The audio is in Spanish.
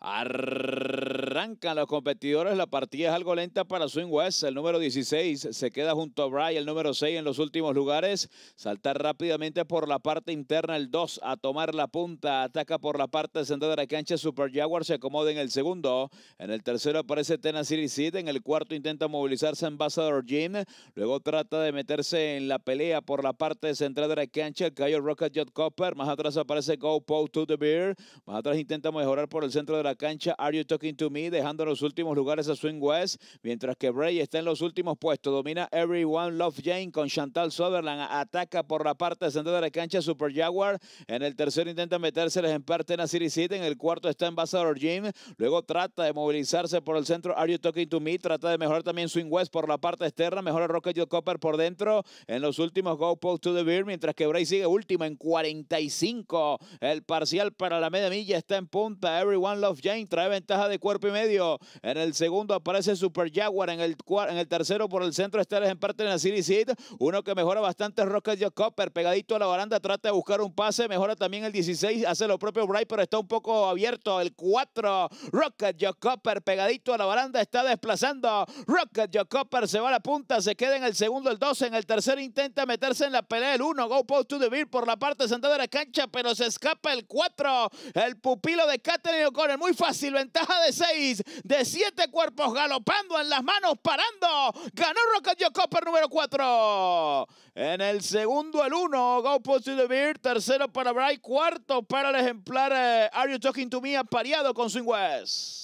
Arr- Arrancan los competidores, la partida es algo lenta para Swing West, el número 16 se queda junto a Brian, el número 6 en los últimos lugares, salta rápidamente por la parte interna el 2 a tomar la punta, ataca por la parte central de la cancha, Super Jaguar se acomoda en el segundo, en el tercero aparece Tennessee City, en el cuarto intenta movilizarse Ambassador Jean. luego trata de meterse en la pelea por la parte central de la cancha, el Cayo Rocket Copper, más atrás aparece Go Post to the Beer, más atrás intenta mejorar por el centro de la cancha, Are You Talking to Me? dejando los últimos lugares a Swing West, mientras que Bray está en los últimos puestos. Domina Everyone Love Jane con Chantal Sutherland. Ataca por la parte central de la cancha Super Jaguar. En el tercero intenta meterse en la a City. En el cuarto está Ambassador Jim. Luego trata de movilizarse por el centro. Are you talking to me? Trata de mejorar también Swing West por la parte externa. Mejora Rocket Joe Copper por dentro. En los últimos Go Post to the Beer. Mientras que Bray sigue último en 45. El parcial para la media milla está en punta. Everyone Love Jane trae ventaja de cuerpo y medio. En el segundo aparece Super Jaguar. En el, en el tercero por el centro está parte en la City Seat Uno que mejora bastante Rocket Joe Pegadito a la baranda, trata de buscar un pase. Mejora también el 16. Hace lo propio Bright, pero está un poco abierto. El 4, Rocket Joe Pegadito a la baranda, está desplazando. Rocket Joe se va a la punta. Se queda en el segundo el 12. En el tercero intenta meterse en la pelea el 1. Go Post to the Beer por la parte sentada de la cancha, pero se escapa el 4. El pupilo de Catherine O'Connor. Muy fácil, ventaja de 6 de siete cuerpos galopando en las manos, parando. Ganó Rocket Copper número cuatro En el segundo, el uno Go the Beer. Tercero para Bright. Cuarto para el ejemplar eh, Are You Talking to Me, apareado con Swing West.